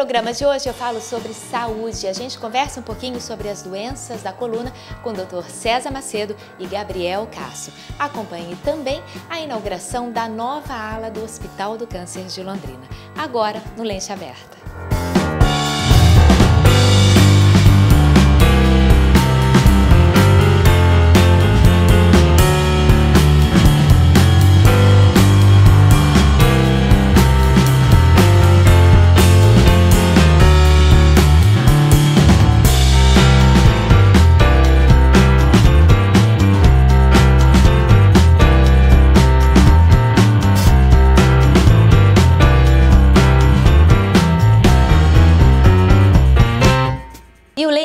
programa de hoje eu falo sobre saúde. A gente conversa um pouquinho sobre as doenças da coluna com o Dr. César Macedo e Gabriel Cássio. Acompanhe também a inauguração da nova ala do Hospital do Câncer de Londrina, agora no Lente Aberta.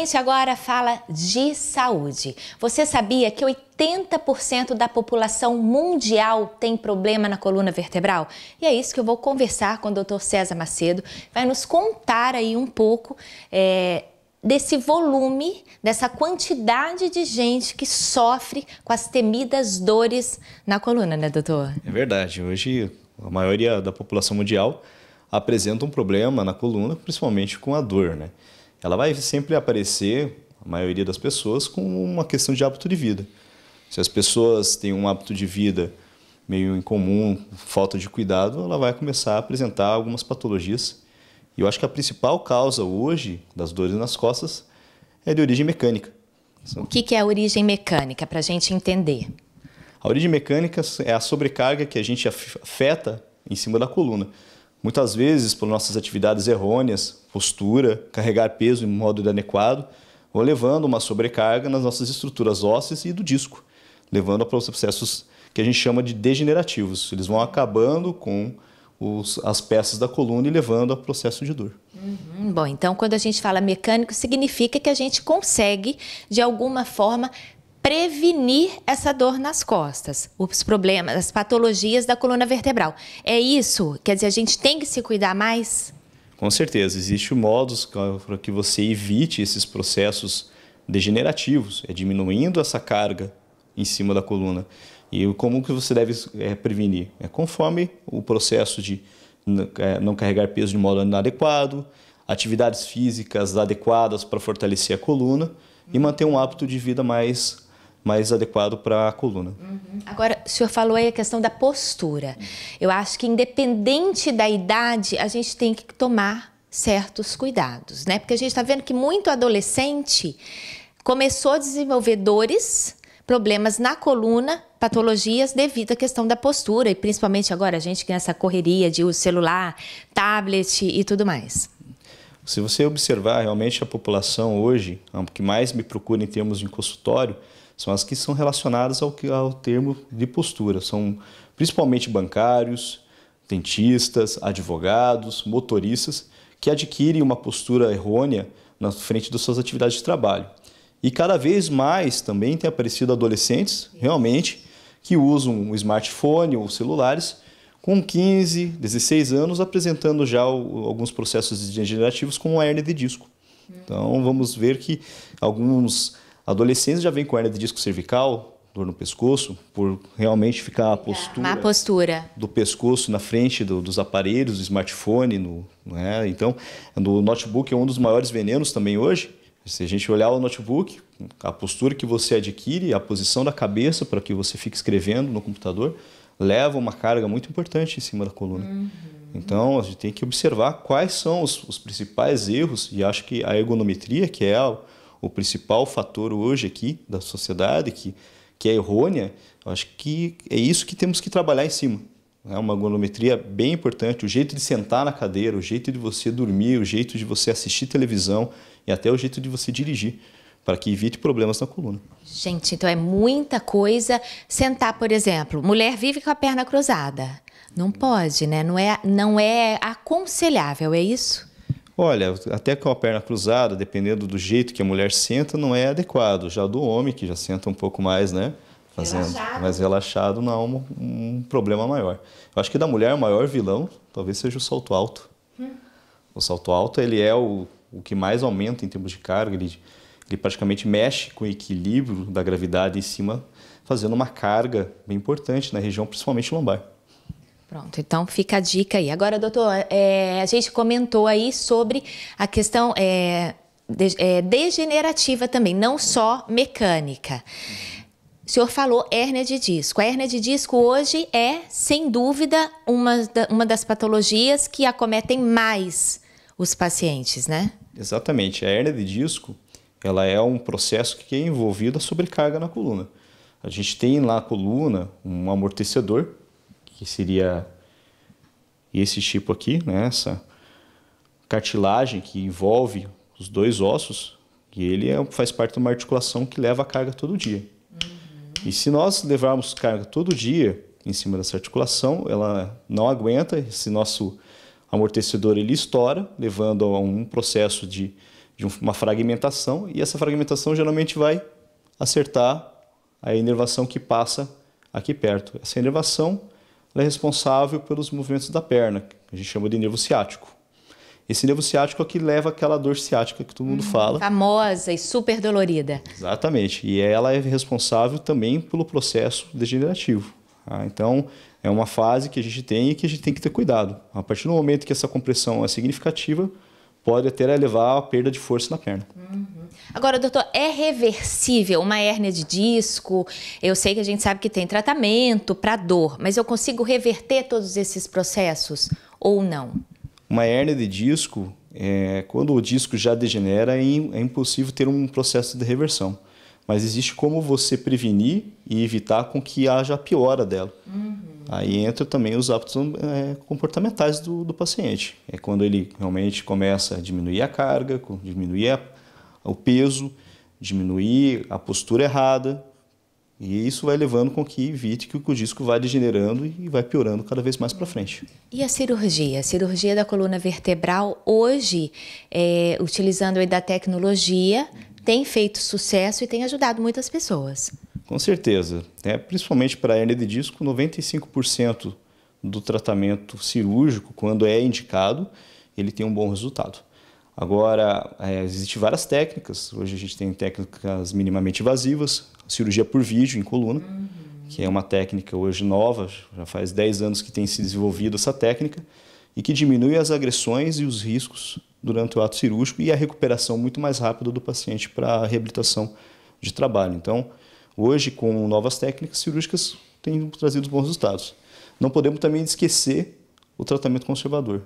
gente agora fala de saúde. Você sabia que 80% da população mundial tem problema na coluna vertebral? E é isso que eu vou conversar com o Dr. César Macedo. Vai nos contar aí um pouco é, desse volume, dessa quantidade de gente que sofre com as temidas dores na coluna, né, doutor? É verdade. Hoje, a maioria da população mundial apresenta um problema na coluna, principalmente com a dor, né? ela vai sempre aparecer, a maioria das pessoas, com uma questão de hábito de vida. Se as pessoas têm um hábito de vida meio incomum, falta de cuidado, ela vai começar a apresentar algumas patologias. E eu acho que a principal causa hoje das dores nas costas é de origem mecânica. O que, que é a origem mecânica, para a gente entender? A origem mecânica é a sobrecarga que a gente afeta em cima da coluna. Muitas vezes, por nossas atividades errôneas, postura, carregar peso em modo inadequado, vão levando uma sobrecarga nas nossas estruturas ósseas e do disco, levando a processos que a gente chama de degenerativos. Eles vão acabando com os, as peças da coluna e levando ao processo de dor. Uhum. Bom, então quando a gente fala mecânico, significa que a gente consegue, de alguma forma, prevenir essa dor nas costas, os problemas, as patologias da coluna vertebral. É isso? Quer dizer, a gente tem que se cuidar mais? Com certeza, existem modos para que você evite esses processos degenerativos, é diminuindo essa carga em cima da coluna. E como que você deve é, prevenir? É conforme o processo de é, não carregar peso de modo inadequado, atividades físicas adequadas para fortalecer a coluna e manter um hábito de vida mais mais adequado para a coluna. Uhum. Agora, o senhor falou aí a questão da postura. Eu acho que independente da idade, a gente tem que tomar certos cuidados, né? Porque a gente está vendo que muito adolescente começou a desenvolver dores, problemas na coluna, patologias devido à questão da postura e principalmente agora a gente que nessa correria de uso celular, tablet e tudo mais. Se você observar realmente a população hoje, o que mais me procura em termos de consultório, são as que são relacionadas ao, ao termo de postura. São principalmente bancários, dentistas, advogados, motoristas, que adquirem uma postura errônea na frente das suas atividades de trabalho. E cada vez mais também tem aparecido adolescentes, realmente, que usam o smartphone ou celulares com 15, 16 anos, apresentando já o, alguns processos degenerativos com a hernia de disco. Então, vamos ver que alguns adolescentes já vêm com hernia de disco cervical, dor no pescoço, por realmente ficar a postura, postura. do pescoço na frente do, dos aparelhos, do smartphone. No, né? Então, no notebook é um dos maiores venenos também hoje. Se a gente olhar o notebook, a postura que você adquire, a posição da cabeça para que você fique escrevendo no computador, leva uma carga muito importante em cima da coluna. Uhum. Então, a gente tem que observar quais são os, os, principais erros, e acho que a ergonometria, que é o principal fator hoje aqui da sociedade, que, que é errônea, acho que é isso que temos que trabalhar em cima. É uma ergonometria bem importante, o jeito de sentar na cadeira, o jeito de você dormir, o jeito de você assistir televisão e até o jeito de você dirigir para que evite problemas na coluna. Gente, então é muita coisa. Sentar, por exemplo, mulher vive com a perna cruzada. Não pode, né? Não é, não é aconselhável, é isso? Olha, até com a perna cruzada, dependendo do jeito que a mulher senta, não é adequado. Já do homem, que já senta um pouco mais, né? Fazendo, relaxado. mais relaxado, não é um, um problema maior. Eu acho que da mulher, o maior vilão talvez seja o salto alto. Hum. O salto alto, ele é o, o que mais aumenta em termos de carga. Ele, ele praticamente mexe com o equilíbrio da gravidade em cima, fazendo uma carga bem importante na região, principalmente lombar. Pronto, então fica a dica aí. Agora, doutor, é, a gente comentou aí sobre a questão é, de, é, degenerativa também, não só mecânica. O senhor falou hérnia de disco. A hérnia de disco hoje é, sem dúvida, uma, da, uma das patologias que acometem mais os pacientes, né? Exatamente. A hérnia de disco ela é um processo que é envolvido a sobrecarga na coluna. A gente tem lá a coluna um amortecedor, que seria esse tipo aqui, né? essa cartilagem que envolve os dois ossos, e ele é, faz parte de uma articulação que leva a carga todo dia. Uhum. E se nós levarmos carga todo dia em cima dessa articulação, ela não aguenta, esse nosso amortecedor ele estoura, levando a um processo de de uma fragmentação, e essa fragmentação geralmente vai acertar a inervação que passa aqui perto. Essa inervação é responsável pelos movimentos da perna, que a gente chama de nervo ciático. Esse nervo ciático é o que leva aquela dor ciática que todo mundo hum, fala. Famosa e super dolorida. Exatamente. E ela é responsável também pelo processo degenerativo. Ah, então, é uma fase que a gente tem e que a gente tem que ter cuidado. A partir do momento que essa compressão é significativa, pode até levar a perda de força na perna. Uhum. Agora, doutor, é reversível uma hérnia de disco? Eu sei que a gente sabe que tem tratamento para dor, mas eu consigo reverter todos esses processos ou não? Uma hérnia de disco, é, quando o disco já degenera, é, é impossível ter um processo de reversão. Mas existe como você prevenir e evitar com que haja a piora dela. Uhum. Aí entra também os hábitos é, comportamentais do, do, paciente. É quando ele realmente começa a diminuir a carga, diminuir a, o peso, diminuir a postura errada. E isso vai levando com que evite que o disco vá degenerando e vai piorando cada vez mais para frente. E a cirurgia? A cirurgia da coluna vertebral, hoje, é, utilizando da tecnologia, tem feito sucesso e tem ajudado muitas pessoas. Com certeza. Né? Principalmente para a hernia de disco, 95% do tratamento cirúrgico, quando é indicado, ele tem um bom resultado. Agora, é, existem várias técnicas. Hoje a gente tem técnicas minimamente invasivas, cirurgia por vídeo em coluna, uhum. que é uma técnica hoje nova, já faz 10 anos que tem se desenvolvido essa técnica, e que diminui as agressões e os riscos durante o ato cirúrgico e a recuperação muito mais rápida do paciente para a reabilitação de trabalho. Então, Hoje, com novas técnicas cirúrgicas, tem trazido bons resultados. Não podemos também esquecer o tratamento conservador.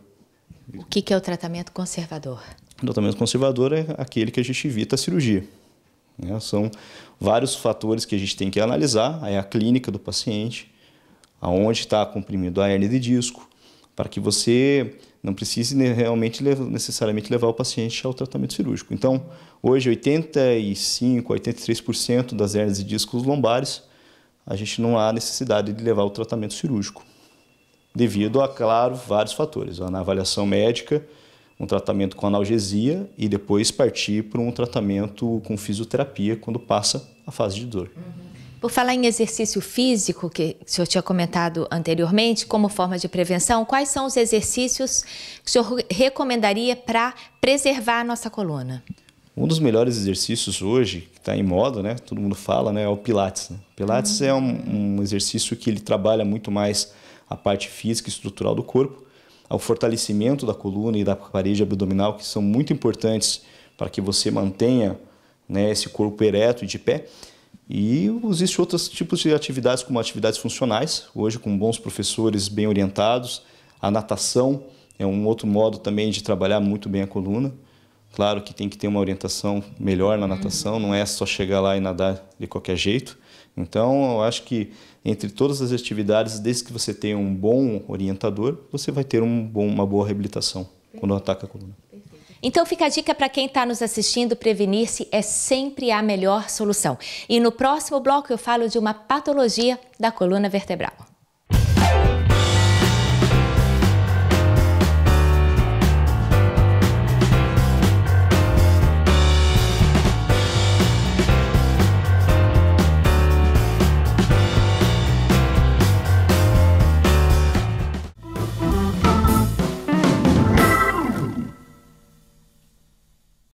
O que, que é o tratamento conservador? O tratamento conservador é aquele que a gente evita a cirurgia. Né? São vários fatores que a gente tem que analisar, aí a clínica do paciente, aonde está comprimido a hernia de disco, para que você não precise realmente necessariamente levar o paciente ao tratamento cirúrgico. Então, hoje 85, 83% das hernias e discos lombares, a gente não há necessidade de levar o tratamento cirúrgico, devido a, claro, vários fatores, na avaliação médica, um tratamento com analgesia e depois partir para um tratamento com fisioterapia quando passa a fase de dor. Uhum. Por falar em exercício físico, que o senhor tinha comentado anteriormente, como forma de prevenção, quais são os exercícios que o senhor recomendaria para preservar a nossa coluna? Um dos melhores exercícios hoje, que está em moda, né? todo mundo fala, né? é o Pilates. Né? Pilates uhum. é um, um, exercício que ele trabalha muito mais a parte física e estrutural do corpo, ao fortalecimento da coluna e da parede abdominal, que são muito importantes para que você mantenha né, esse corpo ereto e de pé. E existem outros tipos de atividades, como atividades funcionais, hoje com bons professores bem orientados. A natação é um outro modo também de trabalhar muito bem a coluna. Claro que tem que ter uma orientação melhor na natação, não é só chegar lá e nadar de qualquer jeito. Então, eu acho que entre todas as atividades, desde que você tenha um bom orientador, você vai ter um bom, uma boa reabilitação quando ataca a coluna. Então fica a dica para quem está nos assistindo, prevenir-se é sempre a melhor solução. E no próximo bloco eu falo de uma patologia da coluna vertebral.